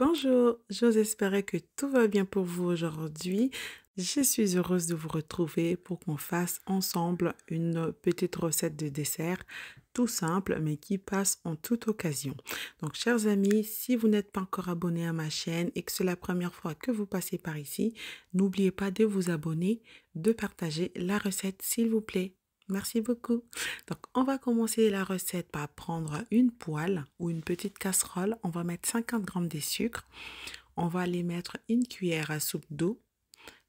Bonjour, j'ose que tout va bien pour vous aujourd'hui. Je suis heureuse de vous retrouver pour qu'on fasse ensemble une petite recette de dessert tout simple mais qui passe en toute occasion. Donc chers amis, si vous n'êtes pas encore abonné à ma chaîne et que c'est la première fois que vous passez par ici, n'oubliez pas de vous abonner, de partager la recette s'il vous plaît. Merci beaucoup. Donc, on va commencer la recette par prendre une poêle ou une petite casserole. On va mettre 50 g de sucre. On va aller mettre une cuillère à soupe d'eau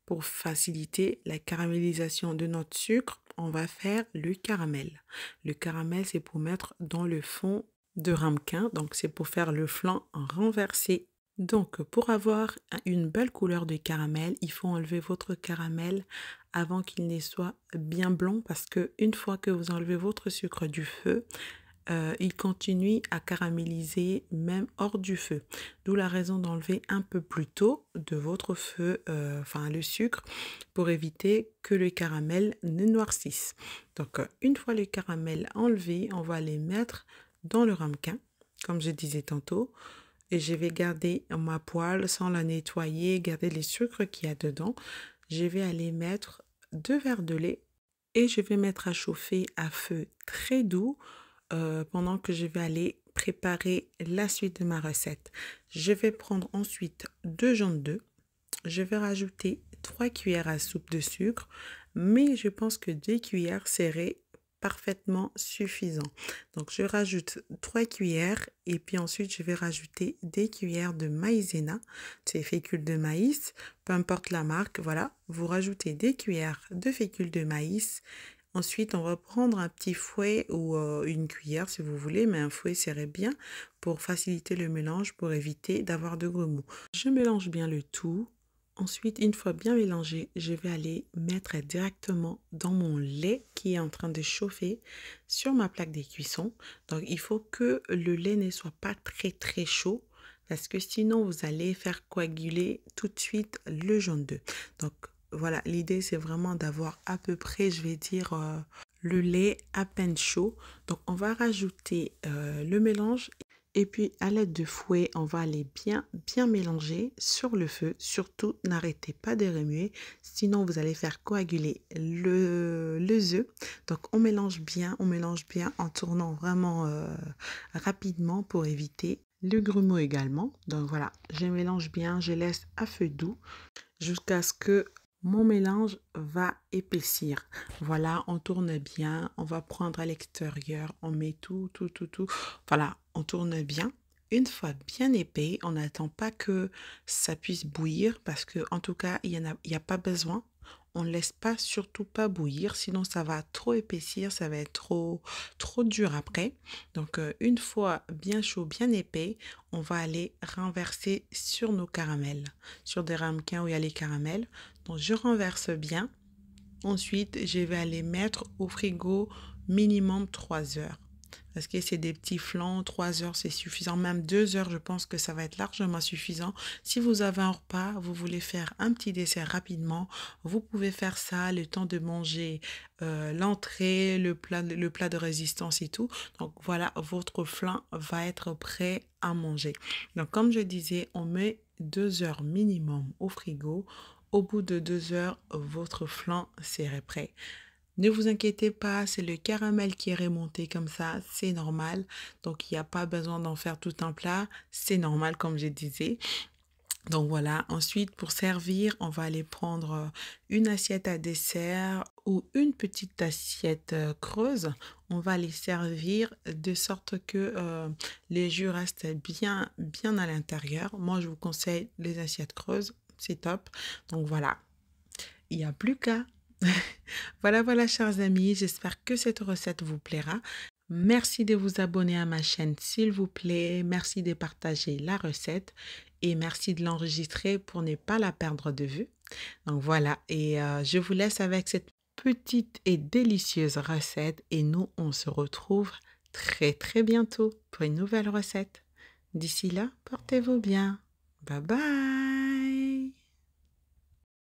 pour faciliter la caramélisation de notre sucre. On va faire le caramel. Le caramel, c'est pour mettre dans le fond de ramequin. Donc, c'est pour faire le flanc renversé donc, pour avoir une belle couleur de caramel, il faut enlever votre caramel avant qu'il ne soit bien blanc parce que une fois que vous enlevez votre sucre du feu, euh, il continue à caraméliser même hors du feu. D'où la raison d'enlever un peu plus tôt de votre feu, euh, enfin le sucre, pour éviter que le caramel ne noircisse. Donc euh, une fois le caramel enlevé, on va les mettre dans le ramequin, comme je disais tantôt. Et je vais garder ma poêle sans la nettoyer, garder les sucres qu'il y a dedans je vais aller mettre deux verres de lait et je vais mettre à chauffer à feu très doux euh, pendant que je vais aller préparer la suite de ma recette. Je vais prendre ensuite deux jaunes d'œufs. Je vais rajouter trois cuillères à soupe de sucre, mais je pense que deux cuillères serrées parfaitement suffisant. Donc je rajoute 3 cuillères et puis ensuite je vais rajouter des cuillères de maïzena, c'est fécule de maïs, peu importe la marque, voilà, vous rajoutez des cuillères de fécule de maïs. Ensuite, on va prendre un petit fouet ou euh, une cuillère si vous voulez, mais un fouet serait bien pour faciliter le mélange, pour éviter d'avoir de gros mou Je mélange bien le tout Ensuite, une fois bien mélangé, je vais aller mettre directement dans mon lait qui est en train de chauffer sur ma plaque de cuisson. Donc, il faut que le lait ne soit pas très très chaud parce que sinon, vous allez faire coaguler tout de suite le jaune d'œuf. Donc, voilà, l'idée, c'est vraiment d'avoir à peu près, je vais dire, euh, le lait à peine chaud. Donc, on va rajouter euh, le mélange. Et puis à l'aide de fouet, on va aller bien bien mélanger sur le feu. Surtout, n'arrêtez pas de remuer, sinon vous allez faire coaguler le, le œuf. Donc on mélange bien, on mélange bien en tournant vraiment euh, rapidement pour éviter le grumeau également. Donc voilà, je mélange bien, je laisse à feu doux jusqu'à ce que mon mélange va épaissir. Voilà, on tourne bien, on va prendre à l'extérieur, on met tout, tout, tout, tout. Voilà, on tourne bien. Une fois bien épais, on n'attend pas que ça puisse bouillir parce que en tout cas, il n'y a, a pas besoin. On ne laisse pas, surtout pas bouillir, sinon ça va trop épaissir, ça va être trop, trop dur après. Donc euh, une fois bien chaud, bien épais, on va aller renverser sur nos caramels, sur des ramequins où il y a les caramels. Donc je renverse bien. Ensuite, je vais aller mettre au frigo minimum 3 heures. Parce que c'est des petits flancs, 3 heures c'est suffisant, même 2 heures je pense que ça va être largement suffisant. Si vous avez un repas, vous voulez faire un petit dessert rapidement, vous pouvez faire ça le temps de manger euh, l'entrée, le plat, le plat de résistance et tout. Donc voilà, votre flan va être prêt à manger. Donc comme je disais, on met 2 heures minimum au frigo. Au bout de 2 heures, votre flanc serait prêt. Ne vous inquiétez pas, c'est le caramel qui est remonté comme ça, c'est normal. Donc il n'y a pas besoin d'en faire tout un plat, c'est normal comme je disais. Donc voilà, ensuite pour servir, on va aller prendre euh, une assiette à dessert ou une petite assiette euh, creuse. On va les servir de sorte que euh, les jus restent bien, bien à l'intérieur. Moi, je vous conseille les assiettes creuses, c'est top. Donc voilà, il n'y a plus qu'à voilà, voilà, chers amis, j'espère que cette recette vous plaira. Merci de vous abonner à ma chaîne, s'il vous plaît. Merci de partager la recette et merci de l'enregistrer pour ne pas la perdre de vue. Donc voilà, et euh, je vous laisse avec cette petite et délicieuse recette et nous, on se retrouve très très bientôt pour une nouvelle recette. D'ici là, portez-vous bien. Bye bye